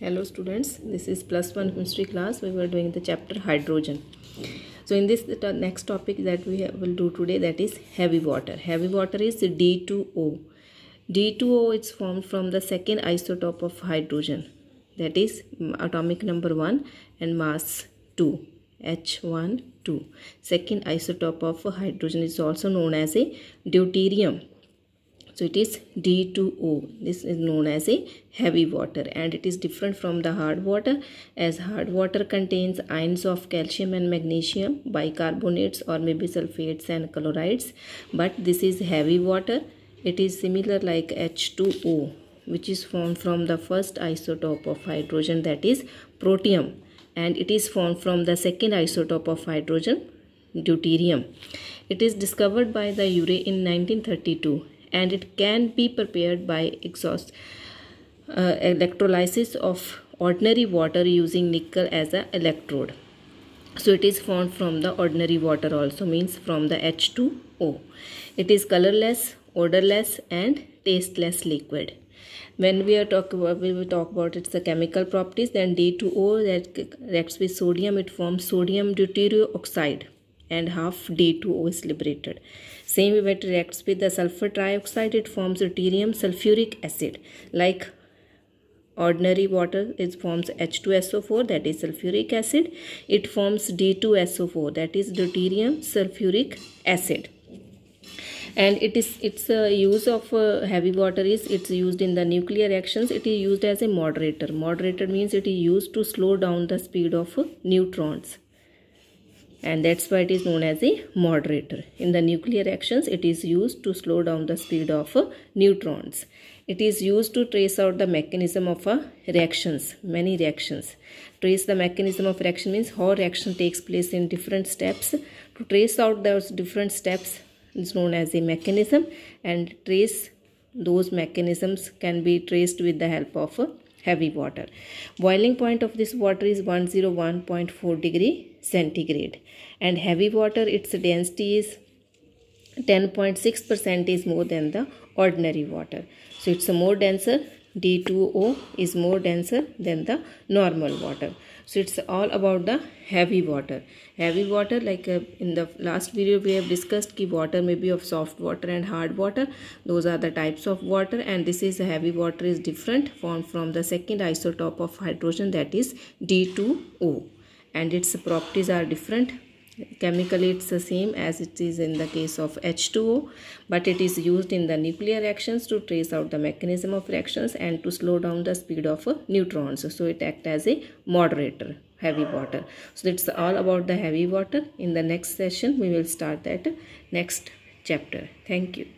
hello students this is plus one chemistry class we were doing the chapter hydrogen so in this next topic that we have, will do today that is heavy water heavy water is d2o d2o is formed from the second isotope of hydrogen that is atomic number 1 and mass 2 h12 22nd isotope of hydrogen is also known as a deuterium so it is D2O this is known as a heavy water and it is different from the hard water as hard water contains ions of calcium and magnesium bicarbonates or maybe sulfates and chlorides but this is heavy water it is similar like H2O which is formed from the first isotope of hydrogen that is protium and it is formed from the second isotope of hydrogen deuterium. It is discovered by the Urey in 1932 and it can be prepared by exhaust uh, electrolysis of ordinary water using nickel as an electrode so it is formed from the ordinary water also means from the H2O it is colorless odorless and tasteless liquid when we are talking about we will talk about its the chemical properties then D2O that reacts with sodium it forms sodium oxide and half D2O is liberated. Same way it reacts with the sulfur trioxide, it forms deuterium sulfuric acid. Like ordinary water, it forms H2SO4 that is sulfuric acid. It forms D2SO4 that is deuterium sulfuric acid and it is its uh, use of uh, heavy water is it's used in the nuclear reactions it is used as a moderator moderator means it is used to slow down the speed of uh, neutrons and that's why it is known as a moderator. In the nuclear reactions, it is used to slow down the speed of uh, neutrons. It is used to trace out the mechanism of uh, reactions, many reactions. Trace the mechanism of reaction means how reaction takes place in different steps. To trace out those different steps is known as a mechanism and trace those mechanisms can be traced with the help of uh, heavy water. Boiling point of this water is 101.4 degree centigrade and heavy water its density is 10.6% is more than the ordinary water. So it's a more denser D2O is more denser than the normal water. So it's all about the heavy water. Heavy water like uh, in the last video we have discussed ki water may be of soft water and hard water. Those are the types of water and this is heavy water is different formed from the second isotope of hydrogen that is D2O and its properties are different chemically it's the same as it is in the case of H2O but it is used in the nuclear reactions to trace out the mechanism of reactions and to slow down the speed of uh, neutrons so it acts as a moderator heavy water so it's all about the heavy water in the next session we will start that next chapter thank you